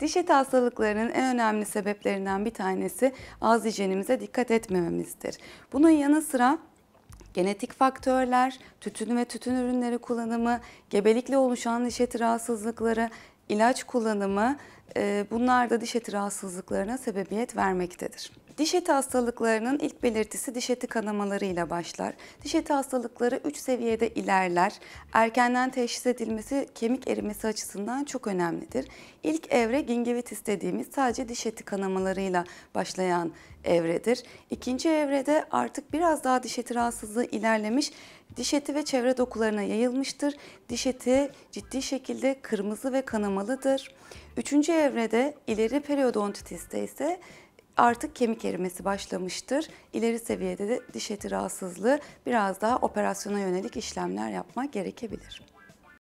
Diş eti hastalıklarının en önemli sebeplerinden bir tanesi ağız hijyenimize dikkat etmememizdir. Bunun yanı sıra genetik faktörler, tütün ve tütün ürünleri kullanımı, gebelikle oluşan diş eti rahatsızlıkları, ilaç kullanımı ee, bunlar da diş eti rahatsızlıklarına sebebiyet vermektedir. Diş eti hastalıklarının ilk belirtisi diş eti kanamaları ile başlar. Diş eti hastalıkları 3 seviyede ilerler. Erkenden teşhis edilmesi kemik erimesi açısından çok önemlidir. İlk evre gingivitis dediğimiz sadece diş eti kanamalarıyla başlayan evredir. İkinci evrede artık biraz daha diş eti rahatsızlığı ilerlemiş, diş eti ve çevre dokularına yayılmıştır. Diş eti ciddi şekilde kırmızı ve kanamalıdır. Üçüncü evrede ileri periodontitiste ise artık kemik erimesi başlamıştır. İleri seviyede de diş eti rahatsızlığı biraz daha operasyona yönelik işlemler yapmak gerekebilir.